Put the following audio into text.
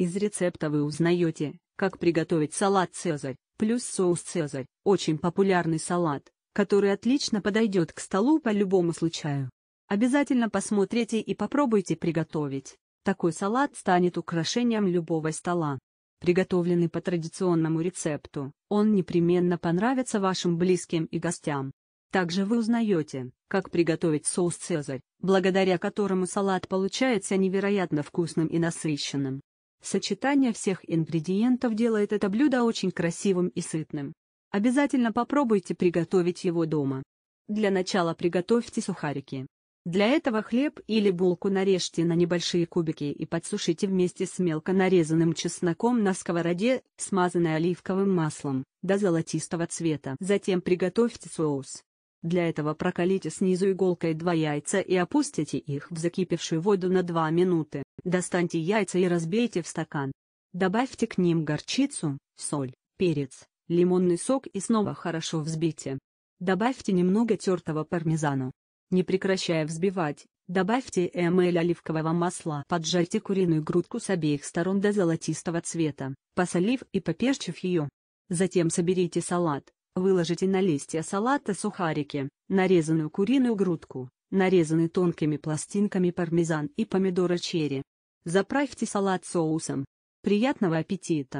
Из рецепта вы узнаете, как приготовить салат «Цезарь» плюс соус «Цезарь» – очень популярный салат, который отлично подойдет к столу по любому случаю. Обязательно посмотрите и попробуйте приготовить. Такой салат станет украшением любого стола. Приготовленный по традиционному рецепту, он непременно понравится вашим близким и гостям. Также вы узнаете, как приготовить соус «Цезарь», благодаря которому салат получается невероятно вкусным и насыщенным. Сочетание всех ингредиентов делает это блюдо очень красивым и сытным. Обязательно попробуйте приготовить его дома. Для начала приготовьте сухарики. Для этого хлеб или булку нарежьте на небольшие кубики и подсушите вместе с мелко нарезанным чесноком на сковороде, смазанной оливковым маслом, до золотистого цвета. Затем приготовьте соус. Для этого проколите снизу иголкой два яйца и опустите их в закипевшую воду на 2 минуты. Достаньте яйца и разбейте в стакан. Добавьте к ним горчицу, соль, перец, лимонный сок и снова хорошо взбейте. Добавьте немного тертого пармезана. Не прекращая взбивать, добавьте эмель оливкового масла. Поджарьте куриную грудку с обеих сторон до золотистого цвета, посолив и поперчив ее. Затем соберите салат, Выложите на листья салата сухарики, нарезанную куриную грудку, нарезанный тонкими пластинками пармезан и помидоры черри. Заправьте салат соусом. Приятного аппетита!